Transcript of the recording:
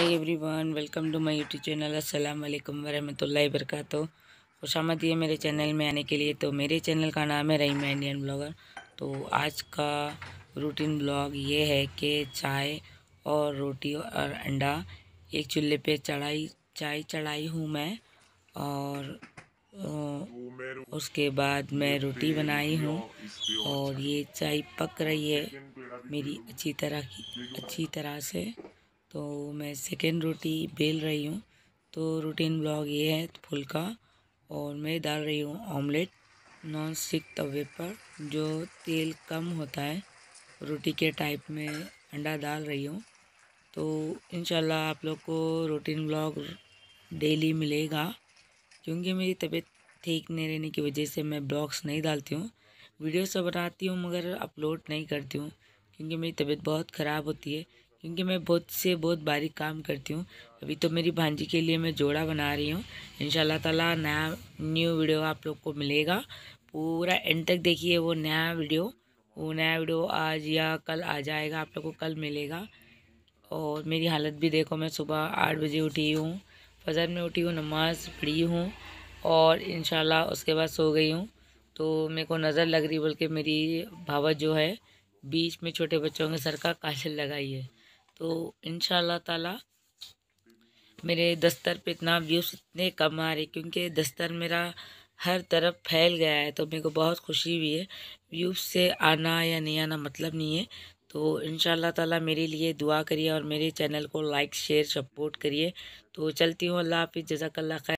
hi everyone welcome to my YouTube channel अस्सलाम वालेकुम वरहमतुल्लाहि वरकत खुश आमदी है मेरे चैनल में आने के लिए तो मेरे चैनल का नाम है रहीमा इंडियन ब्लॉगर तो आज का रूटीन ब्लॉग ये है कि चाय और रोटी और अंडा एक चूल्हे पे चढ़ाई चाय चढ़ाई हूँ मैं और उसके बाद मैं रोटी बनाई हूँ और ये चाय पक रही है मेरी अच्छी तरह की अच्छी तरह से तो मैं सेकेंड रोटी बेल रही हूँ तो रूटीन ब्लॉग ये है फुल्का और मैं डाल रही हूँ ऑमलेट नॉन स्टिक तवे पर जो तेल कम होता है रोटी के टाइप में अंडा डाल रही हूँ तो इन आप लोग को रूटीन ब्लॉग डेली मिलेगा क्योंकि मेरी तबीयत ठीक नहीं रहने की वजह से मैं ब्लॉग्स नहीं डालती हूँ वीडियोस तो बनाती हूँ मगर अपलोड नहीं करती हूँ क्योंकि मेरी तबीयत बहुत ख़राब होती है क्योंकि मैं बहुत से बहुत बारीक काम करती हूँ अभी तो मेरी भांजी के लिए मैं जोड़ा बना रही हूँ इन ताला नया न्यू वीडियो आप लोग को मिलेगा पूरा एंड तक देखिए वो नया वीडियो वो नया वीडियो आज या कल आ जाएगा आप लोग को कल मिलेगा और मेरी हालत भी देखो मैं सुबह आठ बजे उठी हूँ फजर में उठी हूँ नमाज़ पढ़ी हूँ और इन उसके बाद सो गई हूँ तो मेरे को नज़र लग रही बल्कि मेरी भावत जो है बीच में छोटे बच्चों के सर का काजल लगाई है तो इन ताला मेरे दस्तर पे इतना व्यूज़ इतने कम आ रहे क्योंकि दस्तर मेरा हर तरफ फैल गया है तो मेरे को बहुत खुशी हुई है व्यूज़ से आना या नहीं आना मतलब नहीं है तो इन ताला मेरे लिए दुआ करिए और मेरे चैनल को लाइक शेयर सपोर्ट करिए तो चलती हूँ अल्लाह हाफि जजाकल्ला खैर